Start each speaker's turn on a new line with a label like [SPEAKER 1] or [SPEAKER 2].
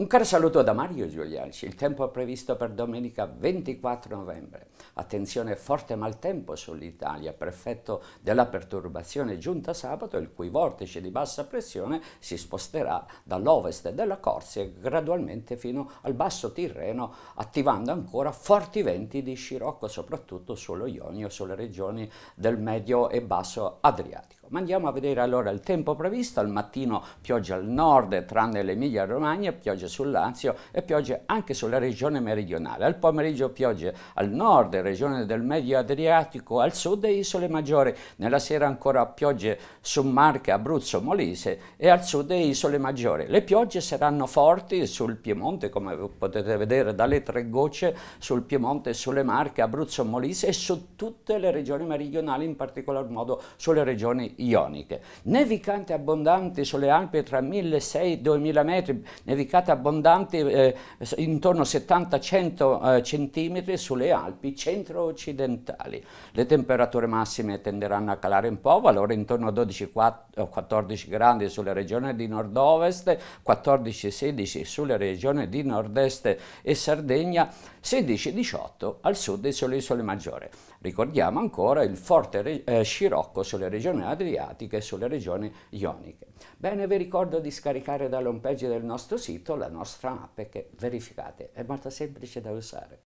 [SPEAKER 1] Un caro saluto da Mario Giulianci. Il tempo è previsto per domenica 24 novembre. Attenzione, forte maltempo sull'Italia, per effetto della perturbazione giunta sabato, il cui vortice di bassa pressione si sposterà dall'ovest della Corsia gradualmente fino al basso Tirreno, attivando ancora forti venti di scirocco, soprattutto sullo Ionio, sulle regioni del medio e basso Adriatico. Ma andiamo a vedere allora il tempo previsto, al mattino pioggia al nord tranne l'Emilia Romagna, piogge sul Lazio e piogge anche sulla regione meridionale, al pomeriggio piogge al nord, regione del Medio Adriatico, al sud e isole maggiori, nella sera ancora piogge su Marche, Abruzzo, Molise e al sud e isole maggiori. Le piogge saranno forti sul Piemonte come potete vedere dalle tre gocce sul Piemonte, sulle Marche, Abruzzo, Molise e su tutte le regioni meridionali, in particolar modo sulle regioni ioniche. Nevicate abbondanti sulle Alpi tra 1.600-2.000 metri, nevicate abbondanti eh, intorno a 70-100 eh, cm sulle Alpi centro-occidentali. Le temperature massime tenderanno a calare un po', valore intorno a 12-14 gradi sulle regioni di nord-ovest, 14-16 sulle regioni di nord-est e Sardegna, 16-18 al sud e sulle isole maggiore. Ricordiamo ancora il forte eh, scirocco sulle regioni adriatiche adriatiche e sulla regione ioniche. Bene, vi ricordo di scaricare dalla homepage del nostro sito la nostra app che verificate, è molto semplice da usare.